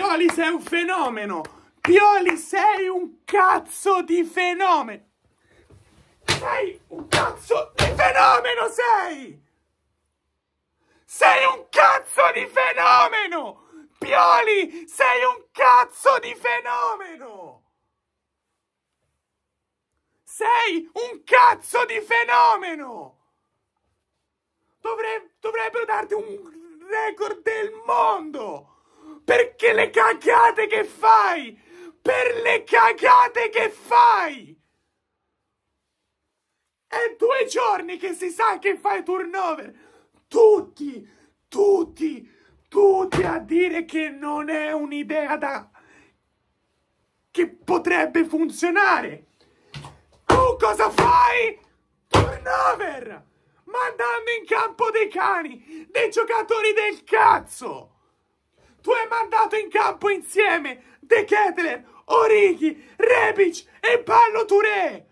Pioli sei un fenomeno! Pioli sei un cazzo di fenomeno! Sei un cazzo di fenomeno sei! Sei un cazzo di fenomeno! Pioli, sei un cazzo di fenomeno! Sei un cazzo di fenomeno! dovrebbero darti un record del mondo! Perché le cagate che fai! Per le cagate che fai! È due giorni che si sa che fai turnover! Tutti, tutti, tutti a dire che non è un'idea da... che potrebbe funzionare! Tu cosa fai? Turnover! Mandando in campo dei cani, dei giocatori del cazzo! tu hai mandato in campo insieme De Ketler, Origi, Rebic e Ballo Touré.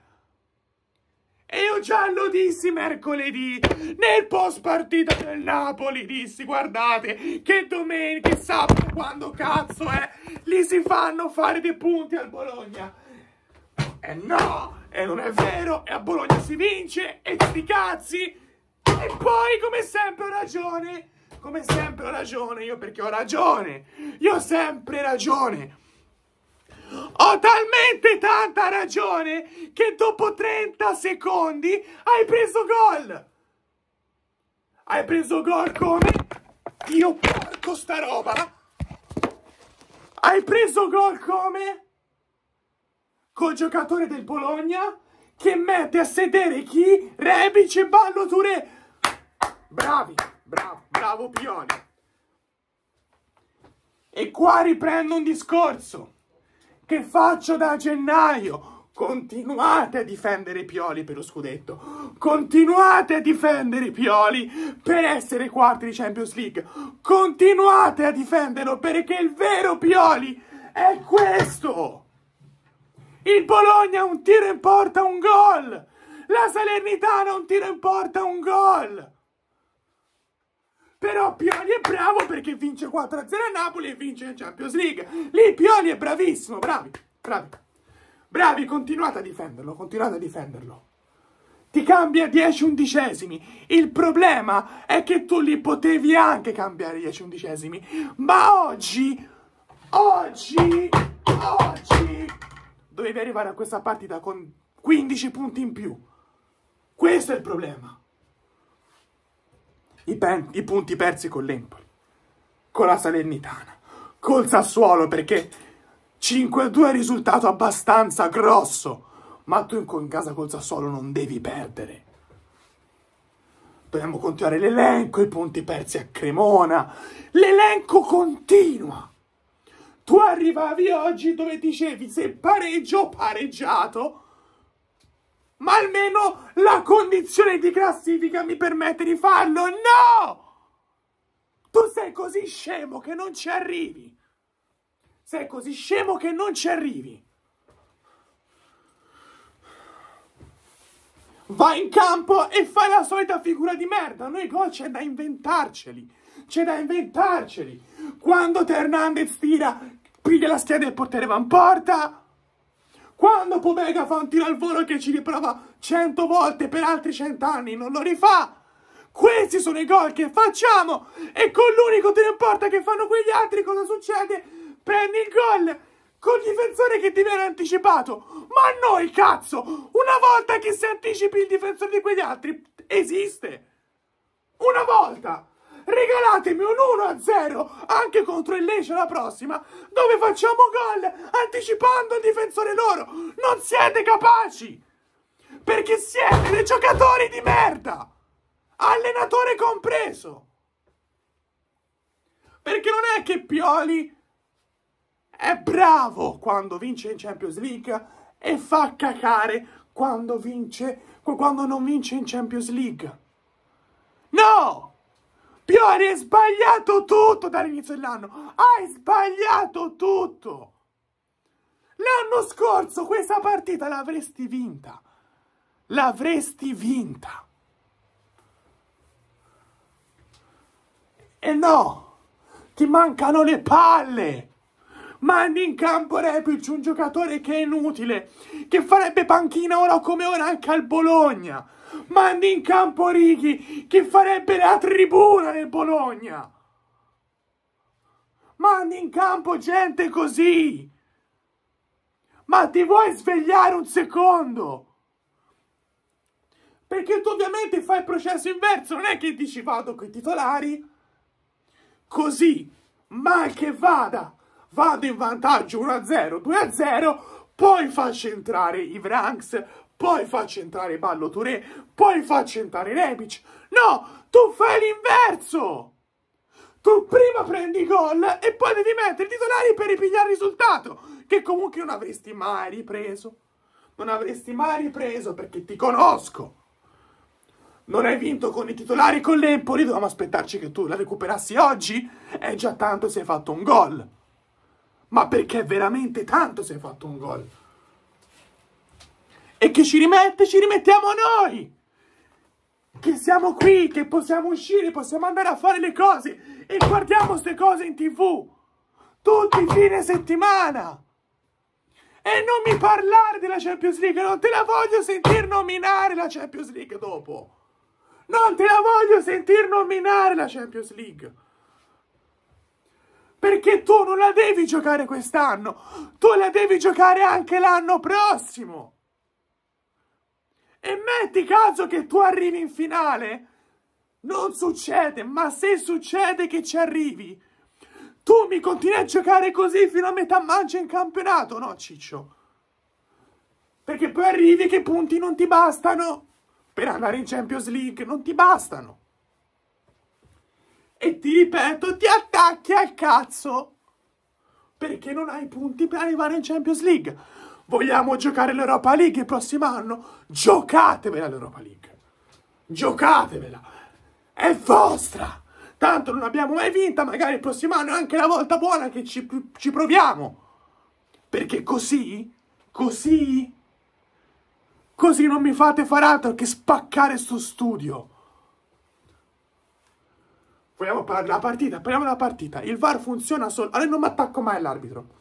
E io già lo dissi mercoledì, nel post partita del Napoli, dissi guardate che domenica, sabato, quando cazzo è, eh, si fanno fare dei punti al Bologna. E eh no, e non è vero, e a Bologna si vince, e sti cazzi. E poi come sempre ho ragione come sempre ho ragione, io perché ho ragione. Io ho sempre ragione. Ho talmente tanta ragione che dopo 30 secondi hai preso gol. Hai preso gol come? Io porco sta roba. Hai preso gol come? Col giocatore del Bologna che mette a sedere chi? Rebic e Ballo Touré. Bravi bravo, bravo Pione. E qua riprendo un discorso che faccio da gennaio. Continuate a difendere Pioli per lo scudetto. Continuate a difendere Pioli per essere quarti di Champions League. Continuate a difenderlo perché il vero Pioli è questo. Il Bologna un tiro in porta, un gol. La Salernitana un tiro in porta, un gol. Però Pioli è bravo perché vince 4-0 a Napoli e vince in Champions League. Lì Pioli è bravissimo, bravi, bravi. Bravi, continuate a difenderlo, continuate a difenderlo. Ti cambia 10 undicesimi. Il problema è che tu li potevi anche cambiare 10 undicesimi. Ma oggi, oggi, oggi, dovevi arrivare a questa partita con 15 punti in più. Questo è il problema i, pen, i punti persi con l'Empoli, con la Salernitana, col Sassuolo perché 5-2 è risultato abbastanza grosso, ma tu in casa col Sassuolo non devi perdere. Dobbiamo continuare l'elenco, i punti persi a Cremona. L'elenco continua. Tu arrivavi oggi dove dicevi se pareggio o pareggiato ma almeno la condizione di classifica mi permette di farlo. No! Tu sei così scemo che non ci arrivi. Sei così scemo che non ci arrivi. Vai in campo e fai la solita figura di merda. Noi gol c'è da inventarceli. C'è da inventarceli. Quando Hernandez tira, piglia la scheda del portiere va in porta. Quando Pomega fa un tiro al volo che ci riprova cento volte per altri anni non lo rifà! Questi sono i gol che facciamo! E con l'unico tiro in porta che fanno quegli altri cosa succede? Prendi il gol! Col difensore che ti viene anticipato! Ma noi, cazzo! Una volta che si anticipi il difensore di quegli altri, esiste! Una volta! regalatemi un 1-0 anche contro il Lecce la prossima, dove facciamo gol anticipando il difensore loro. Non siete capaci! Perché siete dei giocatori di merda! Allenatore compreso! Perché non è che Pioli è bravo quando vince in Champions League e fa cacare quando vince quando non vince in Champions League. No! Piori, hai sbagliato tutto dall'inizio dell'anno. Hai sbagliato tutto. L'anno scorso questa partita l'avresti vinta. L'avresti vinta. E no, ti mancano le palle. Mandi in campo Rebic, un giocatore che è inutile, che farebbe panchina ora come ora anche al Bologna mandi in campo Righi, che farebbe la tribuna nel Bologna. Mandi in campo gente così. Ma ti vuoi svegliare un secondo? Perché tu ovviamente fai il processo inverso, non è che dici vado con i titolari. Così, mal che vada, vado in vantaggio 1-0, 2-0, poi faccio entrare i Vranks, poi faccio entrare Ballo Touré, poi faccio entrare Rebic. No, tu fai l'inverso! Tu prima prendi gol e poi devi mettere i titolari per ripigliare il risultato, che comunque non avresti mai ripreso. Non avresti mai ripreso perché ti conosco. Non hai vinto con i titolari con l'Empoli, dovevamo aspettarci che tu la recuperassi oggi. È eh, già tanto se hai fatto un gol. Ma perché veramente tanto se hai fatto un gol e che ci rimette, ci rimettiamo noi! Che siamo qui, che possiamo uscire, possiamo andare a fare le cose e guardiamo queste cose in tv! Tutti i fine settimana! E non mi parlare della Champions League, non te la voglio sentir nominare la Champions League dopo! Non te la voglio sentir nominare la Champions League! Perché tu non la devi giocare quest'anno, tu la devi giocare anche l'anno prossimo! E metti caso che tu arrivi in finale. Non succede, ma se succede che ci arrivi. Tu mi continui a giocare così fino a metà maggio in campionato, no ciccio? Perché poi arrivi che i punti non ti bastano per andare in Champions League, non ti bastano. E ti ripeto, ti attacchi al cazzo perché non hai punti per arrivare in Champions League. Vogliamo giocare l'Europa League il prossimo anno? Giocatevela l'Europa League. Giocatevela. È vostra. Tanto non abbiamo mai vinta, magari il prossimo anno è anche la volta buona che ci, ci proviamo. Perché così, così, così non mi fate far altro che spaccare sto studio. Vogliamo parlare della partita? Parliamo della partita. Il VAR funziona solo... Allora non mi attacco mai all'arbitro.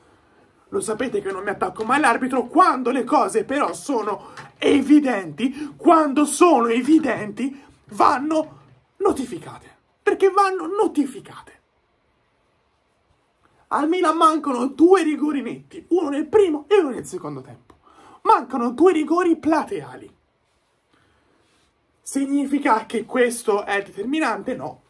Lo sapete che non mi attacco mai all'arbitro quando le cose però sono evidenti, quando sono evidenti vanno notificate, perché vanno notificate. Al Milan mancano due rigori netti, uno nel primo e uno nel secondo tempo. Mancano due rigori plateali. Significa che questo è determinante? No.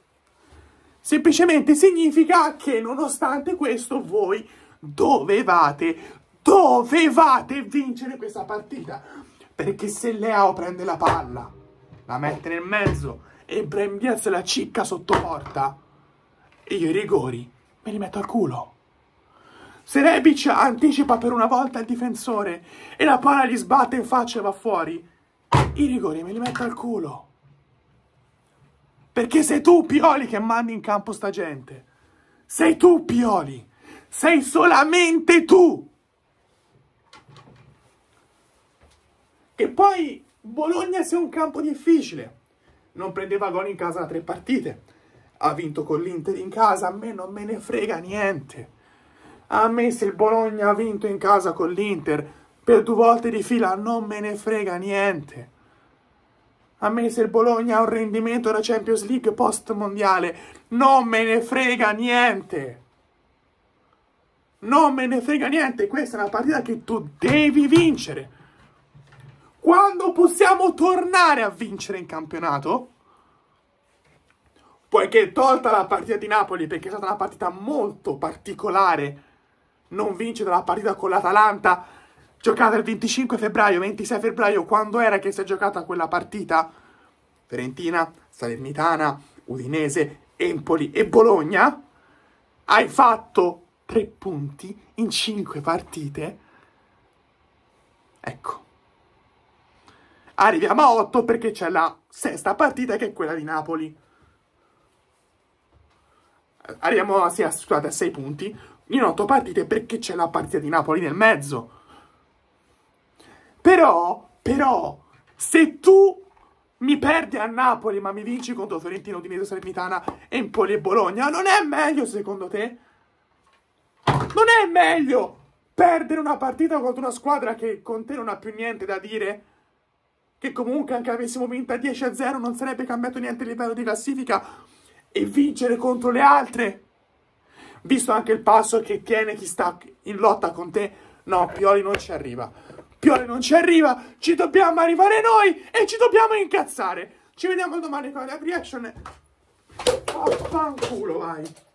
Semplicemente significa che nonostante questo voi dovevate, dovevate vincere questa partita. Perché se Leao prende la palla, la mette nel mezzo e Brian Diaz la cicca sotto porta, io i rigori me li metto al culo. Se Rebic anticipa per una volta il difensore e la palla gli sbatte in faccia e va fuori, i rigori me li metto al culo. Perché sei tu, Pioli, che mandi in campo sta gente. Sei tu, Pioli sei solamente tu. Che poi Bologna sia un campo difficile. Non prendeva gol in casa da tre partite. Ha vinto con l'Inter in casa, a me non me ne frega niente. A me se il Bologna ha vinto in casa con l'Inter per due volte di fila non me ne frega niente. A me se il Bologna ha un rendimento da Champions League post mondiale non me ne frega niente. Non me ne frega niente, questa è una partita che tu devi vincere. Quando possiamo tornare a vincere in campionato? Poiché tolta la partita di Napoli, perché è stata una partita molto particolare, non vincere la partita con l'Atalanta, giocata il 25 febbraio, 26 febbraio, quando era che si è giocata quella partita? Fiorentina, Salernitana, Udinese, Empoli e Bologna? Hai fatto tre punti in cinque partite. Ecco. Arriviamo a 8 perché c'è la sesta partita che è quella di Napoli. Arriviamo a, scusate, a 6 punti in 8 partite perché c'è la partita di Napoli nel mezzo. Però, però, se tu mi perdi a Napoli ma mi vinci contro Fiorentino, Udinese, Salernitana, Empoli e Bologna, non è meglio secondo te? Non è meglio perdere una partita contro una squadra che con te non ha più niente da dire? Che comunque anche avessimo vinta 10-0 non sarebbe cambiato niente il livello di classifica e vincere contro le altre? Visto anche il passo che tiene chi sta in lotta con te, no, Pioli non ci arriva. Pioli non ci arriva, ci dobbiamo arrivare noi e ci dobbiamo incazzare. Ci vediamo domani con la reaction. Vaffanculo, vai.